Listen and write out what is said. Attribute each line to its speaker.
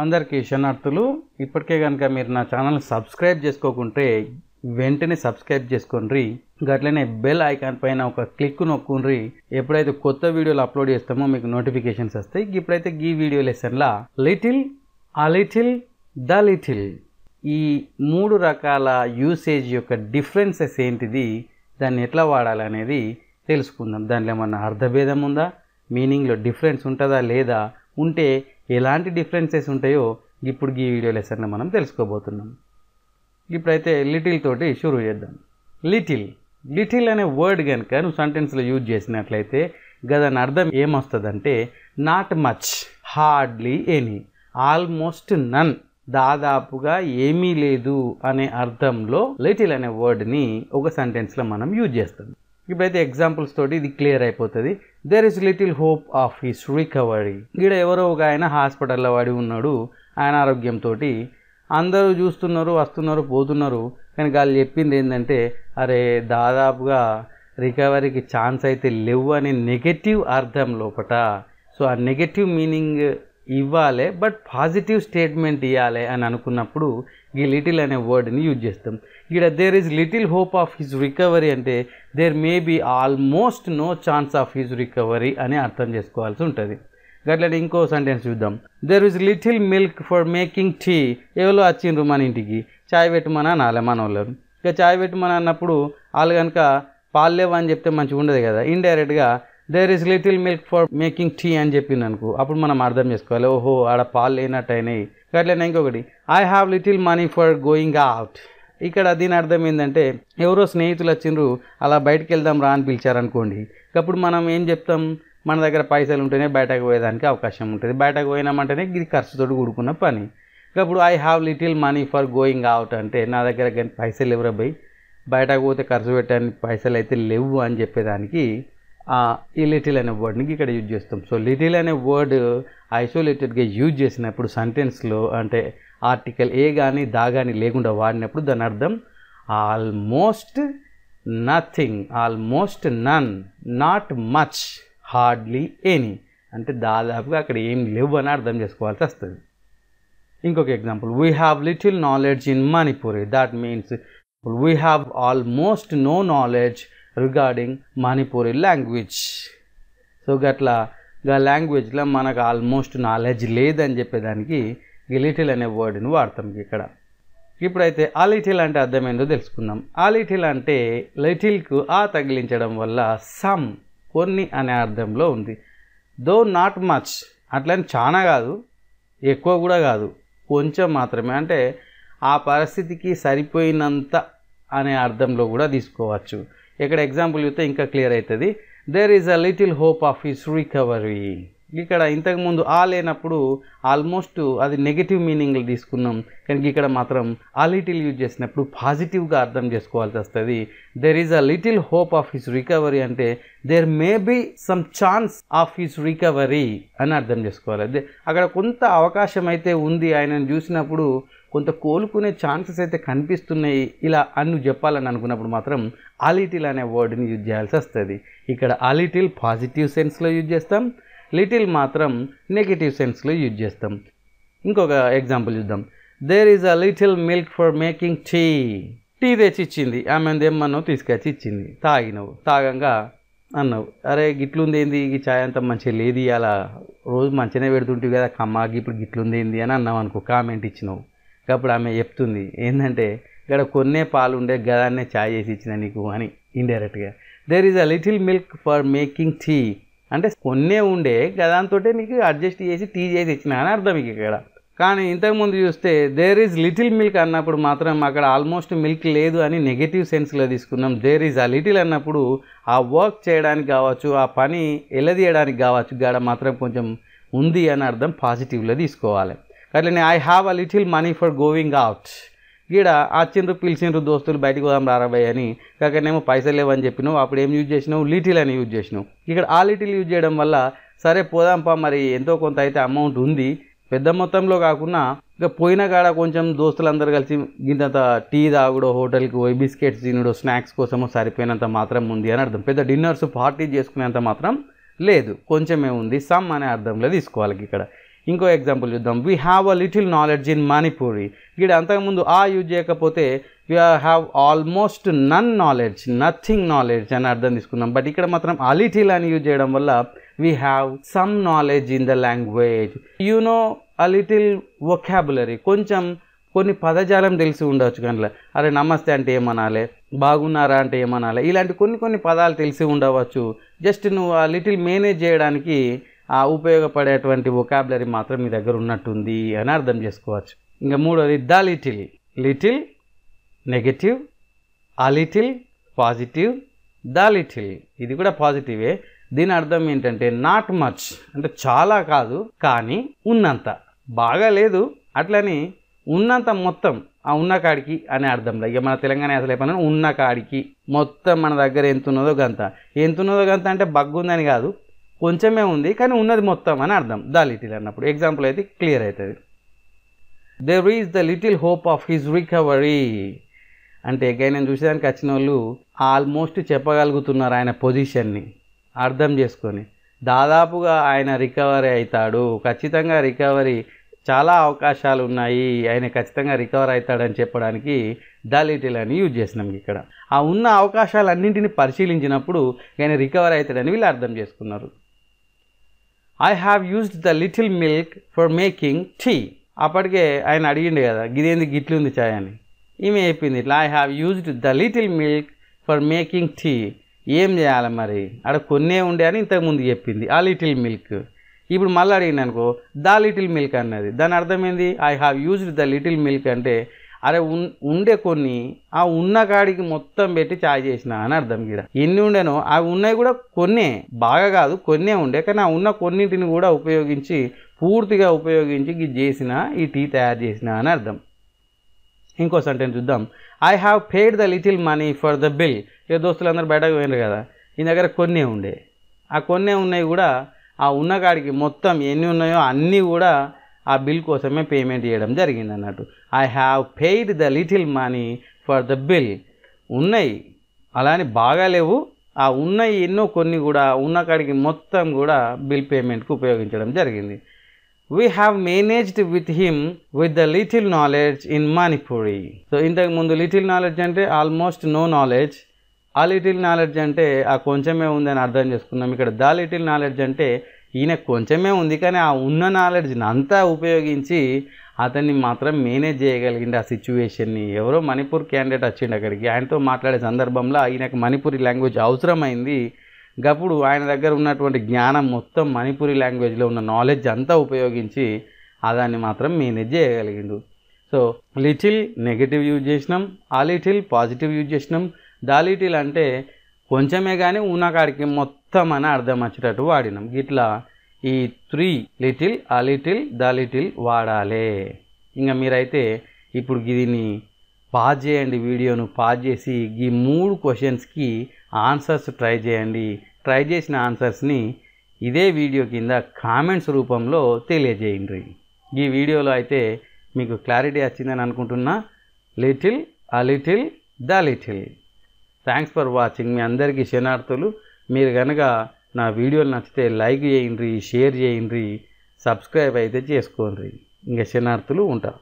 Speaker 1: అందరికీ శనార్థులు ఇప్పటికే కనుక మీరు నా ఛానల్ సబ్స్క్రైబ్ చేసుకోకుంటే వెంటనే సబ్స్క్రైబ్ చేసుకోండి గట్లనే బెల్ ఐకాన్ పైన ఒక క్లిక్ నొక్కుండ్రి ఎప్పుడైతే కొత్త వీడియోలు అప్లోడ్ చేస్తామో మీకు నోటిఫికేషన్స్ వస్తాయి ఇప్పుడైతే ఈ వీడియో లెసన్లా little a little the little ఈ మూడు రకాల యూసేజ్ యొక్క డిఫరెన్సెస్ ఏంటిది దాన్ని ఎట్లా వాడాలనేది తెలుసుకుందాం దానిలో ఏమన్నా అర్థభేదం ఉందా మీనింగ్లో డిఫరెన్స్ ఉంటుందా లేదా ఉంటే ఎలాంటి డిఫరెన్సెస్ ఉంటాయో ఇప్పుడు ఈ వీడియో లెసన్ మనం తెలుసుకోబోతున్నాం ఇప్పుడైతే లిటిల్ తోటి షురు చేద్దాం లిటిల్ లిటిల్ అనే వర్డ్ కనుక నువ్వు సెంటెన్స్లో యూజ్ చేసినట్లయితే గదని అర్థం ఏమొస్తుందంటే not much hardly any almost none దాదాపుగా ఏమీ లేదు అనే అర్థంలో లిటిల్ అనే వర్డ్ని ఒక సెంటెన్స్లో మనం యూజ్ చేస్తాం ఇప్పుడైతే ఎగ్జాంపుల్స్ తోటి ఇది క్లియర్ అయిపోతుంది there is little hope of his recovery ఈడ ఎవరో ఒక ఆయన హాస్పిటల్లో వాడి ఉన్నాడు ఆయన ఆరోగ్యంతో అందరూ చూస్తున్నారు వస్తున్నారు పోతున్నారు కానీ వాళ్ళు చెప్పింది ఏంటంటే అరే దాదాపుగా రికవరీకి ఛాన్స్ అయితే లేవు అనే నెగటివ్ అర్థం లోపట సో ఆ నెగటివ్ మీనింగ్ ఇవ్వాలి బట్ పాజిటివ్ స్టేట్మెంట్ ఇవ్వాలి అని అనుకున్నప్పుడు ఈ లిటిల్ అనే వర్డ్ని యూజ్ చేస్తాం ఇక్కడ there is little hope of his recovery అంటే there may be almost no chance of his recovery అని అర్థం చేసుకోవాల్సి ఉంటుంది గట్లనే ఇంకో సెంటెన్స్ చూద్దాం there is little milk for making tea ఎవరో వచ్చిండ్రు మన ఇంటికి చాయ్ పెట్టుమని అనాలి మన వాళ్ళు ఇక చాయ్ పెట్టుమని అన్నప్పుడు వాళ్ళు కనుక పాలు లేవని చెప్తే మంచిగా ఉండదు కదా ఇండైరెక్ట్గా there is little milk for making tea అని చెప్పింది అనుకో అప్పుడు మనం అర్థం చేసుకోవాలి ఓహో ఆడ పాలు లేనట్టు అయినాయి గట్లనే ఇంకొకటి I have little money for going out ఇక్కడ దీని అర్థం ఏంటంటే ఎవరో స్నేహితులు వచ్చిండ్రు అలా బయటకు వెళ్దాం రా అని పిలిచారనుకోండి అప్పుడు మనం ఏం చెప్తాం మన దగ్గర పైసలు ఉంటేనే బయటకు పోయేదానికి అవకాశం ఉంటుంది బయటకు పోయినామంటేనే ఇది ఖర్చుతో కూడుకున్న పని అప్పుడు I have little money for going out అంటే నా దగ్గర కానీ పైసలు ఎవరబ్బాయి బయటకు పోతే ఖర్చు పెట్టడానికి పైసలు అయితే లేవు అని చెప్పేదానికి ఈ లిటిల్ అనే వర్డ్ని ఇక్కడ యూజ్ చేస్తాం సో లిటిల్ అనే వర్డ్ ఐసోలేటెడ్గా యూజ్ చేసినప్పుడు సెంటెన్స్లో అంటే ఆర్టికల్ ఏ కానీ దా కానీ లేకుండా వాడినప్పుడు దాని అర్థం almost nothing almost none not much hardly any అంటే దాదాపుగా అక్కడ ఏం లేవు అని అర్థం చేసుకోవాల్సి వస్తుంది ఇంకొక example we have little knowledge in Manipuri that means we have almost no knowledge regarding Manipuri language so గట్లా గా లాంగ్వేజ్లో మనకు ఆల్మోస్ట్ నాలెడ్జ్ లేదని చెప్పేదానికి గిలిటిల్ అనే వర్డ్ని వాడతాం ఇక్కడ ఇప్పుడైతే ఆ లిటిల్ అంటే అర్థమైందో తెలుసుకుందాం ఆ లిటిల్ అంటే లిటిల్కు ఆ తగిలించడం వల్ల సమ్ కొన్ని అనే అర్థంలో ఉంది దో నాట్ మచ్ అట్లని చాలా కాదు ఎక్కువ కూడా కాదు కొంచెం మాత్రమే అంటే ఆ పరిస్థితికి సరిపోయినంత అనే అర్థంలో కూడా తీసుకోవచ్చు ఇక్కడ ఎగ్జాంపుల్ చూస్తే ఇంకా క్లియర్ అవుతుంది there is a little hope of his recovery ఇక్కడ ఇంతకుముందు ఆ లేనప్పుడు ఆల్మోస్ట్ అది నెగిటివ్ మీనింగ్లు తీసుకున్నాం కానీ ఇక్కడ మాత్రం ఆ లిటిల్ యూజ్ చేసినప్పుడు పాజిటివ్గా అర్థం చేసుకోవాల్సి వస్తుంది there is a little hope of his recovery అంటే there may be some chance of his recovery అని అర్థం చేసుకోవాలి అక్కడ కొంత అవకాశం అయితే ఉంది ఆయనను చూసినప్పుడు కొంత కోలుకునే ఛాన్సెస్ అయితే కనిపిస్తున్నాయి ఇలా అన్ను చెప్పాలని అనుకున్నప్పుడు మాత్రం అలిటిల్ అనే వర్డ్ని యూజ్ చేయాల్సి వస్తుంది ఇక్కడ అలిటిల్ పాజిటివ్ సెన్స్లో యూజ్ చేస్తాం లిటిల్ మాత్రం నెగిటివ్ సెన్స్లో యూజ్ చేస్తాం ఇంకొక ఎగ్జాంపుల్ చూద్దాం there is a little milk for making tea tea తెచ్చి ఇచ్చింది ఆమె ఏమన్నావు తీసుకొచ్చి ఇచ్చింది తాగినవు తాగంగా అన్నావు అరే గిట్లుంది ఏంది ఈ ఛాయ్ అంత మంచిగా లేదు అలా రోజు మంచిగానే పెడుతుంటివి కదా కమ్మాకి ఇప్పుడు గిట్లుంది ఏంది అని అన్నావు అనుకో కామెంట్ ఇచ్చినావు అప్పుడు ఆమె చెప్తుంది ఏంటంటే ఇక్కడ కొన్నే పాలు ఉండే గదాన్నే చాయ్ చేసి ఇచ్చిన నీకు అని ఇండైరెక్ట్గా there is a little milk for making tea అంటే కొన్నే ఉండే గదాంతో నీకు అడ్జస్ట్ చేసి టీ చేసి ఇచ్చిన అని అర్థం ఇక ఇక్కడ కానీ ఇంతకుముందు చూస్తే దేర్ ఈజ్ లిటిల్ మిల్క్ అన్నప్పుడు మాత్రం అక్కడ ఆల్మోస్ట్ మిల్క్ లేదు అని నెగిటివ్ సెన్స్లో తీసుకున్నాం దేర్ ఈజ్ ఆ లిటిల్ అన్నప్పుడు ఆ వర్క్ చేయడానికి కావచ్చు ఆ పని ఎలదీయడానికి కావచ్చు గాడ మాత్రం కొంచెం ఉంది అని అర్థం పాజిటివ్లో తీసుకోవాలి అట్లనే I have a little money for going out ఆ చిన్నరు పిలిచిండ్రు దోస్తులు బయటకు పోదాం రారాబాయ్ అని కాకనేమో పైసలు లేవని చెప్పినావు అప్పుడు ఏం యూజ్ చేసినావు లిటిల్ అని యూజ్ చేసినావు ఇక్కడ ఆ లిటిల్ యూజ్ చేయడం వల్ల సరే పోదాంపా మరి ఎంతో కొంత అయితే అమౌంట్ ఉంది పెద్ద మొత్తంలో కాకుండా ఇక పోయిన కాడ కొంచెం దోస్తులందరూ కలిసి ఇంతంత టీ తాగుడో హోటల్కి పోయి బిస్కెట్స్ తినడో స్నాక్స్ కోసమో సరిపోయినంత మాత్రం ఉంది అని అర్థం పెద్ద డిన్నర్స్ పార్టీ చేసుకునేంత మాత్రం లేదు కొంచెమే ఉంది సమ్ అనే అర్థంలో తీసుకోవాలి ఇక్కడ ఇంకో ఎగ్జాంపుల్ చూద్దాం we have a little knowledge in Manipuri ఇక్కడ అంతకుముందు ఆ యూజ్ చేయకపోతే we have almost none knowledge nothing knowledge అని అర్థం తీసుకుందాం బట్ ఇక్కడ మాత్రం ఆ లిటిల్ అని యూజ్ చేయడం వల్ల we have some knowledge in the language you know a little vocabulary కొంచెం కొన్ని పదజాలం తెలిసి ఉండవచ్చు కానీ అరే నమస్తే అంటే ఏమనాలి బాగున్నారా అంటే ఏమనాలి ఇలాంటి కొన్ని కొన్ని పదాలు తెలిసి ఉండవచ్చు జస్ట్ నువ్వు ఆ లిటిల్ మేనేజ్ చేయడానికి ఉపయోగపడేటువంటి ఒకాబులరీ మాత్రం మీ దగ్గర ఉన్నట్టుంది అని అర్థం చేసుకోవచ్చు ఇంకా మూడోది the little little negative a little positive the little ఇది కూడా పాజిటివే దీని అర్థం ఏంటంటే నాట్ మచ్ అంటే చాలా కాదు కానీ ఉన్నంత బాగా లేదు అట్లని ఉన్నంత మొత్తం ఆ ఉన్న కాడికి అనే అర్థంలో ఇక మన తెలంగాణ అసలు ఏమన్నా ఉన్న కాడికి మొత్తం మన దగ్గర ఎంత ఉన్నదో గంత ఎంత ఉన్నదో గంత అంటే బగ్గుందని కాదు కొంచెమే ఉంది కానీ ఉన్నది మొత్తం అని అర్థం ద లిటిల్ అన్నప్పుడు ఎగ్జాంపుల్ అయితే క్లియర్ అవుతుంది there is the little hope of his recovery అంటే ఎగైనా చూసేదానికి వచ్చిన వాళ్ళు ఆల్మోస్ట్ చెప్పగలుగుతున్నారు ఆయన పొజిషన్ని అర్థం చేసుకొని దాదాపుగా ఆయన రికవరీ అవుతాడు ఖచ్చితంగా రికవరీ చాలా అవకాశాలు ఉన్నాయి ఆయన ఖచ్చితంగా రికవర్ అవుతాడని చెప్పడానికి ద లిటిల్ అని యూజ్ చేసినాం ఇక్కడ ఆ ఉన్న అవకాశాలన్నింటినీ పరిశీలించినప్పుడు ఆయన రికవర్ అవుతాడని వీళ్ళు అర్థం చేసుకున్నారు I have used the little milk for making tea అప్పటికే ఆయన అడిగిండే కదా గిదేంది గిట్లు ఉంది చాయ్ అని ఈమె చెప్పింది ఇట్లా I have used the little milk for making tea ఏం చేయాలి మరి అక్కడ కొన్నే ఉండే అని ఇంతకుముందు చెప్పింది ఆ లిటిల్ మిల్క్ ఇప్పుడు మళ్ళీ అడిగింది అనుకో ద లిటిల్ మిల్క్ అన్నది దాని అర్థమైంది I have used the little milk అంటే అరే ఉండే కొన్ని ఆ ఉన్న కాడికి మొత్తం పెట్టి చాయ్ చేసిన అని అర్థం ఇక్కడ ఎన్ని ఉండేనో అవి ఉన్నాయి కూడా కొన్నే బాగా కాదు కొన్నే ఉండే కానీ ఆ ఉన్న కొన్నింటిని కూడా ఉపయోగించి పూర్తిగా ఉపయోగించి ఇది చేసిన ఈ టీ తయారు చేసిన అని అర్థం ఇంకో సెంటెన్స్ చూద్దాం I have paid the little money for the bill ఏ దోస్తులందరూ బయటకు పోయినారు కదా ఈ దగ్గర కొన్నే ఉండే ఆ కొన్నే ఉన్నాయి కూడా ఆ ఉన్న కాడికి మొత్తం ఎన్ని ఉన్నాయో అన్నీ కూడా ఆ బిల్ కోసమే పేమెంట్ చేయడం జరిగింది అన్నట్టు I have paid the little money for the bill ఉన్నాయి అలానే బాగాలేవు ఆ ఉన్నాయి ఎన్నో కొన్ని కూడా ఉన్న కాడికి మొత్తం కూడా బిల్ పేమెంట్కి ఉపయోగించడం జరిగింది we have managed with him with the little knowledge in Manipuri so ఇంతకుముందు లిటిల్ నాలెడ్జ్ అంటే almost no knowledge a little knowledge అంటే ఆ కొంచెమే ఉందని అర్థం చేసుకున్నాం ఇక్కడ ద లిటిల్ నాలెడ్జ్ అంటే ఈయన కొంచెమే ఉంది కానీ ఆ ఉన్న నాలెడ్జ్ని అంతా ఉపయోగించి అతన్ని మాత్రం మేనేజ్ చేయగలిగింది ఆ సిచ్యువేషన్ని ఎవరో మణిపూర్ క్యాండిడేట్ వచ్చిండు అక్కడికి ఆయనతో మాట్లాడే సందర్భంలో ఆయనకు మణిపూరి లాంగ్వేజ్ అవసరమైంది గప్పుడు ఆయన దగ్గర ఉన్నటువంటి జ్ఞానం మొత్తం మణిపూరి లాంగ్వేజ్లో ఉన్న నాలెడ్జ్ అంతా ఉపయోగించి అదాన్ని మాత్రం మేనేజ్ చేయగలిగిండు సో లిటిల్ నెగిటివ్ యూజ్ చేసినాం ఆ లిటిల్ పాజిటివ్ యూజ్ చేసినాం దా లిటిల్ అంటే కొంచెమే కానీ ఉన్నకాడికి మొత్తం అని అర్థం వచ్చేటట్టు వాడినాం గిట్లా ఈ three little a little the little వాడాలి ఇంకా మీరైతే ఇప్పుడు దీన్ని పాజ్ చేయండి వీడియోను పాజ్ చేసి ఈ మూడు క్వశ్చన్స్కి ఆన్సర్స్ ట్రై చేయండి ట్రై చేసిన ఆన్సర్స్ని ఇదే వీడియో కింద కామెంట్స్ రూపంలో తెలియజేయండి ఈ వీడియోలో అయితే మీకు క్లారిటీ వచ్చిందని అనుకుంటున్నా little a little the little thanks for watching మీ అందరికీ శనార్థులు మీరు కనుక నా వీడియోలు నచ్చితే లైక్ చేయండి షేర్ చేయండి సబ్స్క్రైబ్ అయితే చేసుకోండి ఇంకా శనార్థులు ఉంటారు